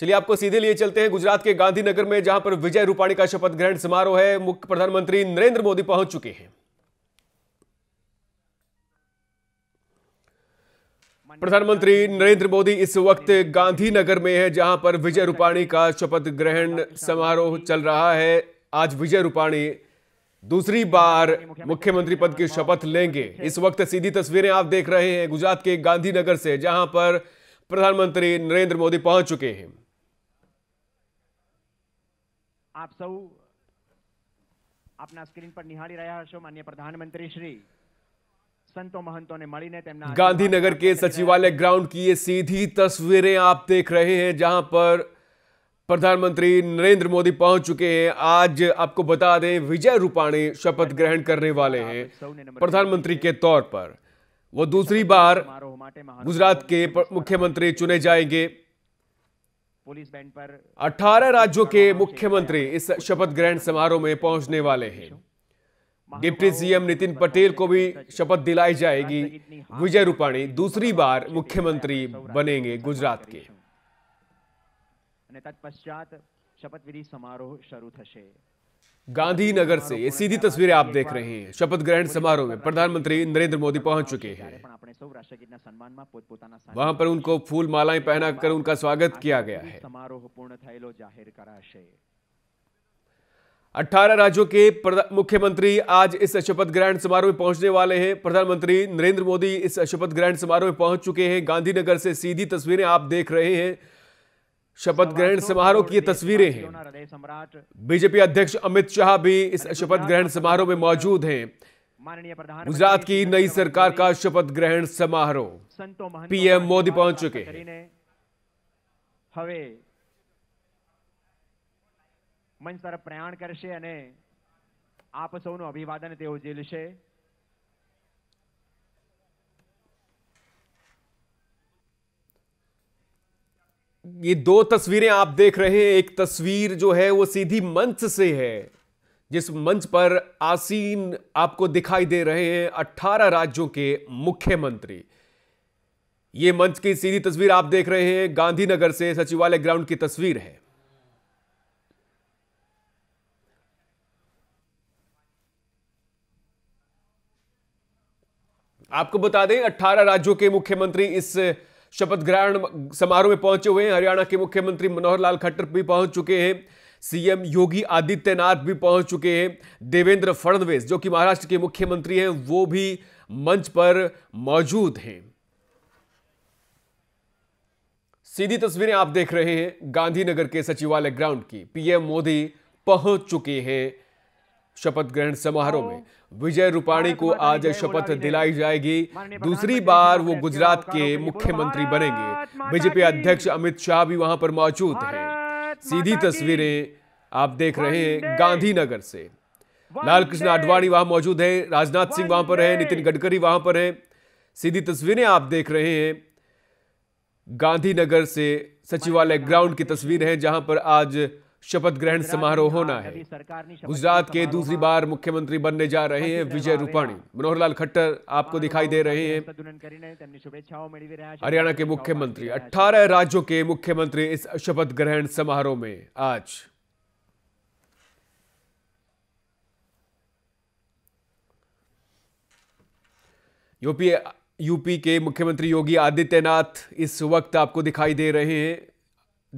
चलिए आपको सीधे लिए चलते हैं गुजरात के गांधीनगर में जहां पर विजय रूपाणी का शपथ ग्रहण समारोह है मुख्य प्रधानमंत्री नरेंद्र मोदी पहुंच चुके हैं प्रधानमंत्री नरेंद्र मोदी इस वक्त गांधीनगर में है जहां पर विजय रूपाणी का शपथ ग्रहण समारोह चल रहा है आज विजय रूपाणी दूसरी बार मुख्यमंत्री पद की शपथ लेंगे इस वक्त सीधी तस्वीरें आप देख रहे हैं गुजरात के गांधीनगर से जहां पर प्रधानमंत्री नरेंद्र मोदी पहुंच चुके हैं आप सब अपना स्क्रीन पर નિહાળી रहा હશો मान्य प्रधानमंत्री श्री ने ने गांधीनगर के सचिवालय ग्राउंड की ये सीधी तस्वीरें आप देख रहे हैं जहां पर प्रधानमंत्री नरेंद्र मोदी पहुंच चुके हैं आज आपको बता दें विजय रूपाणी शपथ ग्रहण करने वाले हैं प्रधानमंत्री के तौर पर वो दूसरी बार गुजरात के मुख्यमंत्री चुने जाएंगे पुलिस बैंड पर अठारह राज्यों के मुख्यमंत्री इस शपथ ग्रहण समारोह में पहुंचने वाले हैं डिप्टी सीएम नितिन पटेल को भी शपथ दिलाई जाएगी विजय रूपाणी दूसरी बार मुख्यमंत्री बनेंगे गुजरात के तत्पश्चात शपथ विधि समारोह शुरू गांधीनगर से ये सीधी तस्वीरें आप देख रहे हैं शपथ ग्रहण समारोह में प्रधानमंत्री नरेंद्र मोदी पहुंच चुके हैं वहां पर उनको फूल मालाएं पहनाकर उनका स्वागत किया गया है समारोह पूर्ण थयेलो जाहिर कराशे अठारह राज्यों के मुख्यमंत्री आज इस शपथ ग्रहण समारोह में पहुंचने वाले हैं प्रधानमंत्री नरेंद्र मोदी इस शपथ ग्रहण समारोह में पहुंच चुके हैं गांधीनगर से सीधी तस्वीरें आप देख रहे हैं शपथ ग्रहण समारोह की ये तस्वीरें हैं बीजेपी अध्यक्ष अमित शाह भी इस शपथ ग्रहण समारोह में मौजूद हैं माननीय प्रधान गुजरात की नई सरकार का शपथ ग्रहण समारोह संतो पीएम मोदी पहुंच चुके હવે મંચ તરફ પ્રયાણ કરશે અને આપ સૌનું અભિવાદન તેઓ ઝીલશે ये दो तस्वीरें आप देख रहे हैं एक तस्वीर जो है वो सीधी मंच से है जिस मंच पर आसीन आपको दिखाई दे रहे हैं 18 राज्यों के मुख्यमंत्री ये मंच की सीधी तस्वीर आप देख रहे हैं गांधीनगर से सचिवालय ग्राउंड की तस्वीर है आपको बता दें 18 राज्यों के मुख्यमंत्री इस शपथ ग्रहण समारोह में पहुंचे हुए हैं हरियाणा के मुख्यमंत्री मनोहर लाल खट्टर भी पहुंच चुके हैं सीएम योगी आदित्यनाथ भी पहुंच चुके हैं देवेंद्र फडणवीस जो कि महाराष्ट्र के मुख्यमंत्री हैं वो भी मंच पर मौजूद हैं सीधी तस्वीरें आप देख रहे हैं गांधीनगर के सचिवालय ग्राउंड की पीएम मोदी पहुंच चुके हैं शपथ ग्रहण समारोह में विजय रूपाणी को आज शपथ दिलाई जाएगी दूसरी बार वो गुजरात के मुख्यमंत्री बनेंगे बीजेपी अध्यक्ष अमित शाह भी वहां पर मौजूद हैं सीधी तस्वीरें आप देख रहे हैं गांधीनगर से लालकृष्ण आडवाणी वहां मौजूद है राजनाथ सिंह वहां पर है नितिन गडकरी वहां पर है सीधी तस्वीरें आप देख रहे हैं गांधीनगर से सचिवालय ग्राउंड की तस्वीर है जहां पर आज शपथ ग्रहण समारोह होना है गुजरात के दूसरी बार मुख्यमंत्री बनने जा रहे हैं विजय रूपाणी मनोहर लाल खट्टर आपको हाँ, दिखाई दे रहे हैं हरियाणा के मुख्यमंत्री 18 राज्यों के मुख्यमंत्री इस शपथ ग्रहण समारोह में आज यूपी यूपी के मुख्यमंत्री योगी आदित्यनाथ इस वक्त आपको दिखाई दे रहे हैं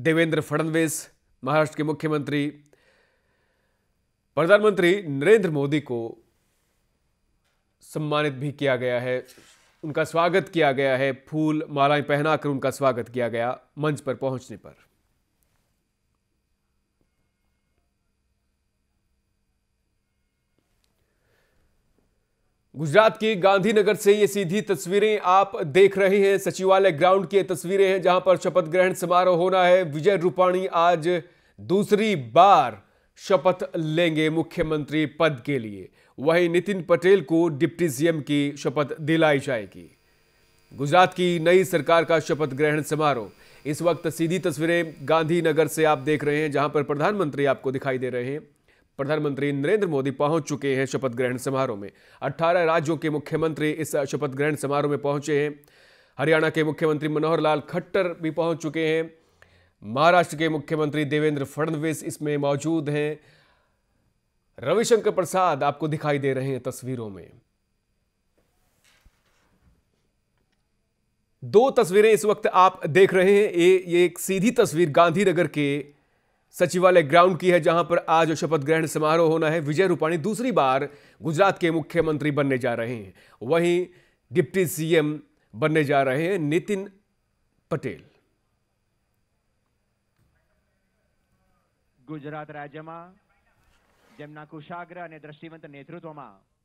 देवेंद्र फडणवीस महाराष्ट्र के मुख्यमंत्री प्रधानमंत्री नरेंद्र मोदी को सम्मानित भी किया गया है उनका स्वागत किया गया है फूल मालाएं पहनाकर उनका स्वागत किया गया मंच पर पहुंचने पर गुजरात की गांधीनगर से ये सीधी तस्वीरें आप देख रहे हैं सचिवालय ग्राउंड की तस्वीरें हैं जहां पर शपथ ग्रहण समारोह होना है विजय रूपाणी आज दूसरी बार शपथ लेंगे मुख्यमंत्री पद के लिए वहीं नितिन पटेल को डिप्टी सीएम की शपथ दिलाई जाएगी गुजरात की नई सरकार का शपथ ग्रहण समारोह इस वक्त सीधी तस्वीरें गांधीनगर से आप देख रहे हैं जहां पर प्रधानमंत्री आपको दिखाई दे रहे हैं प्रधानमंत्री नरेंद्र मोदी पहुंच चुके हैं शपथ ग्रहण समारोह में 18 राज्यों के मुख्यमंत्री इस शपथ ग्रहण समारोह में पहुंचे हैं हरियाणा के मुख्यमंत्री मनोहर लाल खट्टर भी पहुंच चुके हैं महाराष्ट्र के मुख्यमंत्री देवेंद्र फडणवीस इसमें मौजूद हैं रविशंकर प्रसाद आपको दिखाई दे रहे हैं तस्वीरों में दो तस्वीरें इस वक्त आप देख रहे हैं ये ये एक सीधी तस्वीर गांधीनगर के सचिवालय ग्राउंड की है जहां पर आज शपथ ग्रहण समारोह होना है विजय रूपाणी दूसरी बार गुजरात के मुख्यमंत्री बनने जा रहे हैं वहीं डिप्टी सीएम बनने जा रहे हैं नितिन पटेल राज्य में जमना कुशाग्र दृष्टिवंत नेतृत्व में